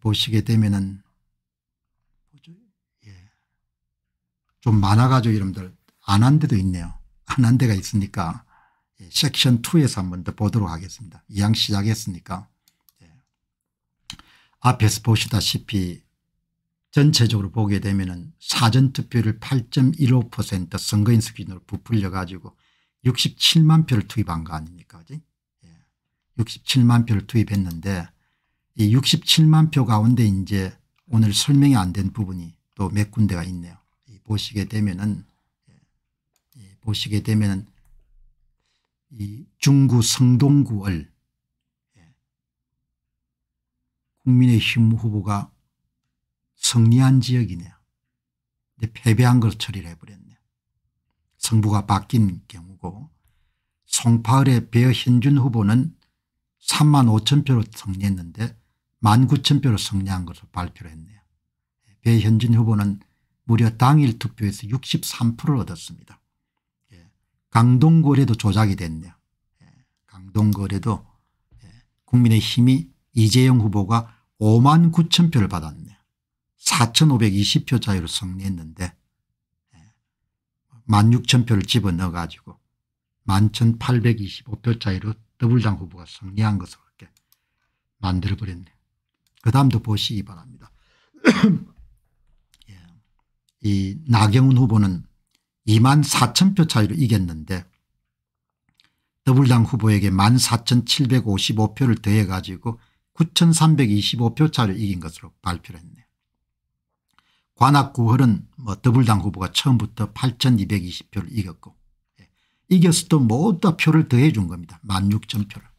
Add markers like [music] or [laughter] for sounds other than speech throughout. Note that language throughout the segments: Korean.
보시게 되면은 예. 좀 많아가지고 이름들 안 한 데도 있네요. 안 한 데가 있으니까 예, 섹션 2에서 한번 더 보도록 하겠습니다. 이왕 시작했으니까. 예. 앞에서 보시다시피 전체적으로 보게 되면 사전투표를8.15% 선거인 수준으로 부풀려 가지고 67만 표를 투입한 거 아닙니까? 67만 표를 투입했는데 이 67만 표 가운데 이제 오늘 설명이 안 된 부분이 또 몇 군데가 있네요. 보시게 되면은 예, 보시게 되면은 이 중구 성동구을 예, 국민의힘 후보가 승리한 지역이네요. 근데 패배한 걸 처리를 해버렸네요. 성부가 바뀐 경우고 송파을의 배현준 후보는 3만 5천 표로 승리했는데 1 9 0 0표로 승리한 것으로 발표를 했네요. 배현진 후보는 무려 당일 투표에서 63%를 얻었습니다. 예, 강동거래도 조작이 됐네요. 예, 강동거래도 예, 국민의힘이 이재용 후보가 5만 9천 표를 받았네요. 4,520표 차이로 승리했는데 1만 6천 표를 집어넣어 가지고 11,825표 차이로 더블당 후보가 승리한 것으로 렇게 만들어버렸네요. 그 다음도 보시기 바랍니다. [clears throat] 예. 이 나경훈 후보는 2만 4천 표 차이로 이겼는데 더불당 후보에게 1만 4,755표를 더해 가지고 9,325표 차로 이긴 것으로 발표를 했네요. 관악 9월은 뭐 더불당 후보가 처음부터 8,220표를 이겼고 예. 이겼어도 모두 다 표를 더해 준 겁니다. 1 6 0표를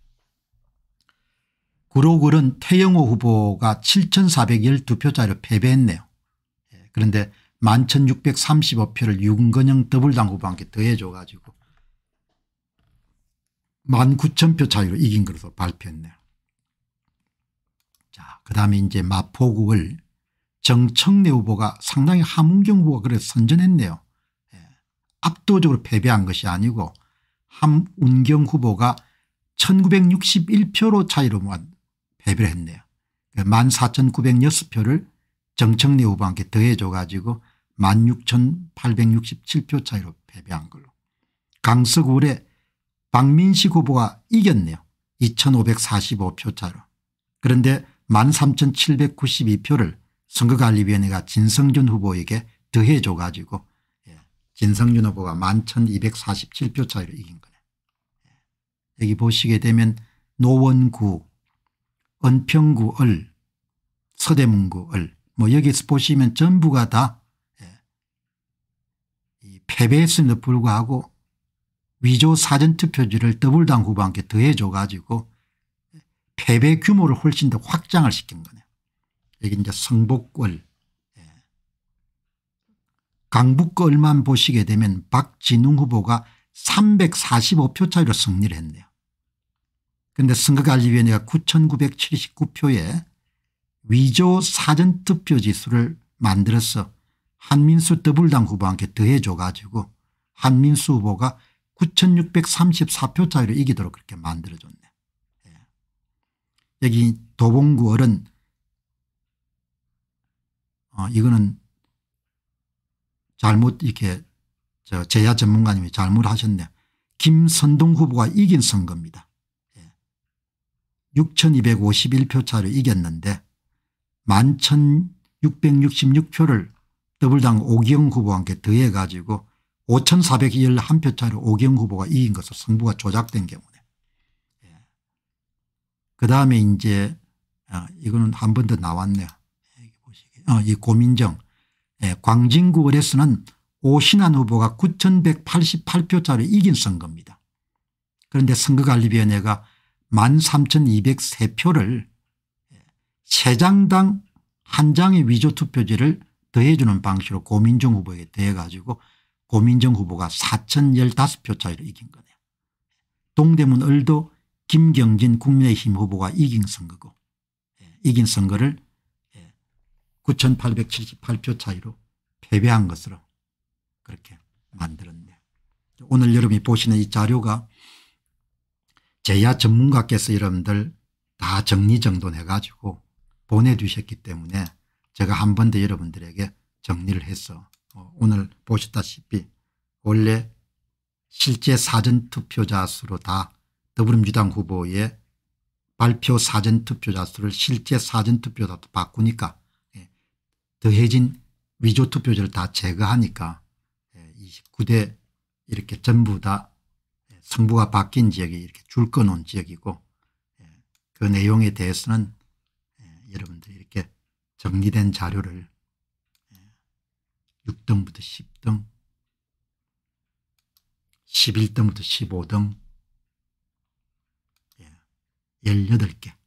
구로구는 태영호 후보가 7 4 1 2표짜로 패배했네요. 예, 그런데 11,635표를 윤건영 더블당 후보한테 더해줘 가지고 19,000표 차이로 이긴 것으로 발표했네요. 자, 그 다음에 이제 마포구를 정청래 후보가 상당히 함은경 후보가 그래서 선전했네요. 예. 압도적으로 패배한 것이 아니고 함운경 후보가 1961표로 차이로만 패배를 했네요. 14,906표를 그러니까 정청래 후보한테 더해줘 가지고 16,867표 차이로 패배한 걸로. 강석구울에 박민식 후보가 이겼네요. 2,545표 차로. 그런데 13,792표를 선거관리위원회가 진성준 후보에게 더해줘 가지고 예, 진성준 후보가 11,247표 차이로 이긴 거네. 요 예. 여기 보시게 되면 노원구 은평구을, 서대문구을 뭐 여기서 보시면 전부가 다 예. 패배했음에도 불구하고 위조 사전투표지를 더블당 후보한테 더해줘 가지고 패배 규모를 훨씬 더 확장을 시킨 거네요. 여기 이제 성북을 예. 강북걸만 보시게 되면 박진웅 후보가 345표 차이로 승리를 했네요. 그런데 선거관리위원회가 9 9 7 9표의 위조 사전 투표지수를 만들어서 한민수 더블당 후보한테 더해줘 가지고 한민수 후보가 9634표 차이로 이기도록 그렇게 만들어줬네. 예. 여기 도봉구 어른 어 이거는 잘못 이렇게 저 제야 전문가님이 잘못하셨네. 김선동 후보가 이긴 선거입니다. 6,251표 차로 이겼는데 11,666표를 더블당 오기영 후보와 함께 더해 가지고 5,411표 차로 오기영 후보가 이긴 것으로 승부가 조작된 경우네. 예. 그다음에 이제 아, 이거는 한 번 더 나왔네요. 어, 이 고민정 예, 광진구 의뢰서는 오신환 후보가 9,188표 차로 이긴 선거입니다. 그런데 선거관리위원회가 13,203표를 세장당 한 장의 위조 투표제를 더해 주는 방식으로 고민정 후보에게 대해 가지고 고민정 후보가 4,015표 차이로 이긴 거네요. 동대문 을도 김경진 국민의힘 후보가 이긴 선거고 예, 이긴 선거를 9,878표 예, 차이로 패배한 것으로 그렇게 만들었네요. 오늘 여러분이 보시는 이 자료가 제야 전문가께서 여러분들 다 정리정돈해 가지고 보내주셨기 때문에 제가 한 번 더 여러분들에게 정리를 해서 어, 오늘 보셨다시피 원래 실제 사전투표자 수로 다 더불어민주당 후보의 발표 사전투표자 수를 실제 사전투표자도 바꾸니까 예, 더해진 위조투표자를 다 제거하니까 29대 예, 이렇게 전부 다 정부가 바뀐 지역이 이렇게 줄 끊은 지역이고 예, 그 내용에 대해서는 예, 여러분들이 이렇게 정리된 자료를 6등부터 예, 10등 11등부터 15등 18개